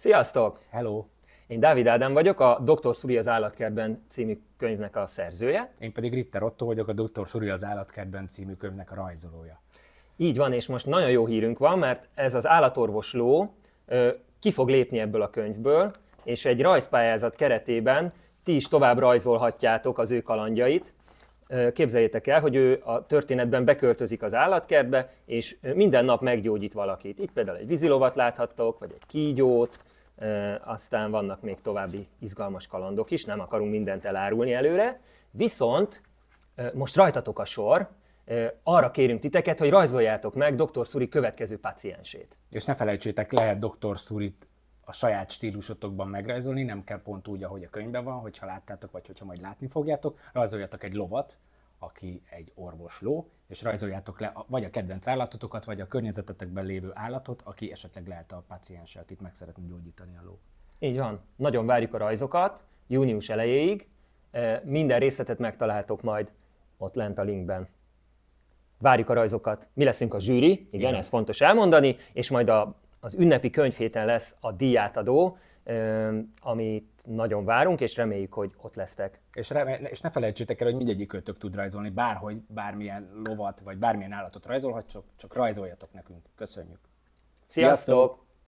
Sziasztok! Hello! Én Dávid Ádám vagyok, a Dr. Szuri az állatkertben című könyvnek a szerzője. Én pedig Ritter Otto vagyok, a Dr. Szuri az állatkertben című könyvnek a rajzolója. Így van, és most nagyon jó hírünk van, mert ez az állatorvosló ki fog lépni ebből a könyvből, és egy rajzpályázat keretében ti is tovább rajzolhatjátok az ő kalandjait, Képzeljétek el, hogy ő a történetben beköltözik az állatkertbe, és minden nap meggyógyít valakit. Itt például egy vízilovat láthattok, vagy egy kígyót, aztán vannak még további izgalmas kalandok is, nem akarunk mindent elárulni előre. Viszont most rajtatok a sor, arra kérünk titeket, hogy rajzoljátok meg dr. Szuri következő paciensét. És ne felejtsétek, lehet dr. Szurit a saját stílusotokban megrajzolni, nem kell pont úgy, ahogy a könyvben van, hogyha láttátok, vagy hogyha majd látni fogjátok, rajzoljatok egy lovat, aki egy orvosló, és rajzoljátok le vagy a kedvenc állatotokat, vagy a környezetetekben lévő állatot, aki esetleg lehet a paciens, akit meg szeretne gyógyítani a ló. Így van. Nagyon várjuk a rajzokat, június elejéig. E, minden részletet megtaláltok majd ott lent a linkben. Várjuk a rajzokat. Mi leszünk a zsűri, igen, igen. ez fontos elmondani, és majd a az ünnepi könyvhéten lesz a díjátadó, amit nagyon várunk, és reméljük, hogy ott lesztek. És, remé- és ne felejtsétek el, hogy mindegyikőtök tud rajzolni, bárhogy, bármilyen lovat, vagy bármilyen állatot rajzolhat, csak, csak rajzoljatok nekünk. Köszönjük! Sziasztok! Sziasztok!